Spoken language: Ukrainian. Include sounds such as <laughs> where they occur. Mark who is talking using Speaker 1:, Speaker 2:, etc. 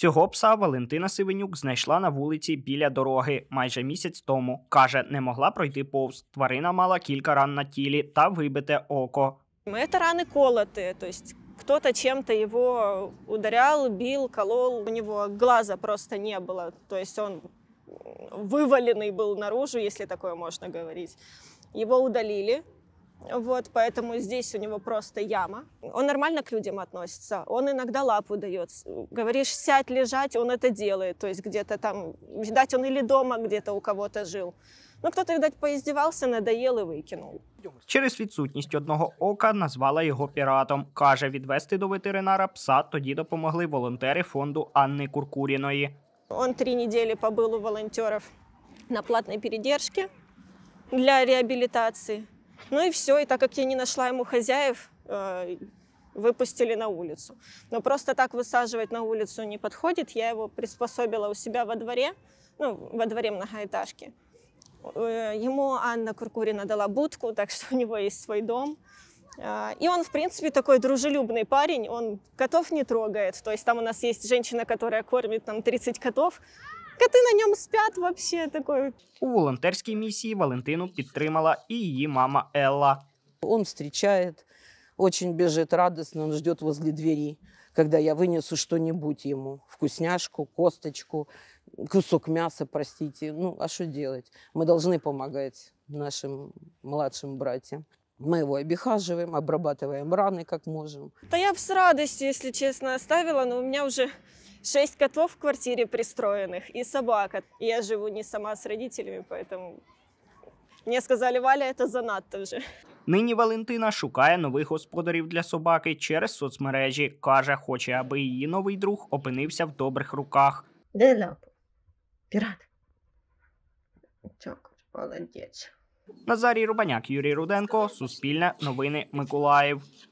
Speaker 1: Цього пса Валентина Сивенюк знайшла на вулиці біля дороги майже місяць тому. Каже, не могла пройти повз. Тварина мала кілька ран на тілі та вибите око.
Speaker 2: Ми раны колоты, то тобто есть кто-то чем-то його ударял, бил, колол. У нього глаза просто не було. Тобто, він он був наружу, якщо такое можна говорити. Його удалили, Вот, поэтому здесь у него просто яма. Он нормально к людям относится. Он иногда лапу дает. Говоришь, сядь лежать, он это делает. То есть где-то там, видать, он или дома где-то у кого-то жил. Ну, кто-то, видать, поиздівався, надоел і викинув.
Speaker 1: Через відсутність одного ока назвала його піратом. Каже, відвести до ветеринара пса тоді допомогли волонтери фонду Анни Куркуріної.
Speaker 2: Он три недели побыл у волонтеров на платній передержці для реабілітації. Ну и все, и так как я не нашла ему хозяев, э, выпустили на улицу. Но просто так высаживать на улицу не подходит. Я его приспособила у себя во дворе, ну, во дворе многоэтажки. Э, ему Анна Куркурина дала будку, <laughs> так что у него есть свой дом. Э, и он, в принципе, такой дружелюбный парень, он котов не трогает. То есть там у нас есть женщина, которая кормит там 30 котов, Коти на ньому спят вообще такою.
Speaker 1: У волонтерській місії Валентину підтримала і її мама Елла.
Speaker 3: Он встречает, очень бежит радостно, он ждет возле двери, когда я вынесу что-нибудь ему. Вкусняшку, косточку, кусок мяса, простите. Ну, а что делать? Мы должны помогать нашим младшим братьям. Мы его обихаживаем, обрабатываем раны как можем.
Speaker 2: Да я бы с радостью, если честно, оставила, но у меня уже шесть котов в квартире пристроенных и собака. я живу не сама с родителями, поэтому мне сказали, Валя, это занадто вже.
Speaker 1: Нині Валентина шукає нових господарів для собаки через соцмережі. Каже, хоче, аби її новий друг опинився в добрих руках.
Speaker 2: Де лапу? Пірат. Так,
Speaker 1: молодець. Назарій Рубаняк, Юрій Руденко, Суспільне, Новини Миколаїв.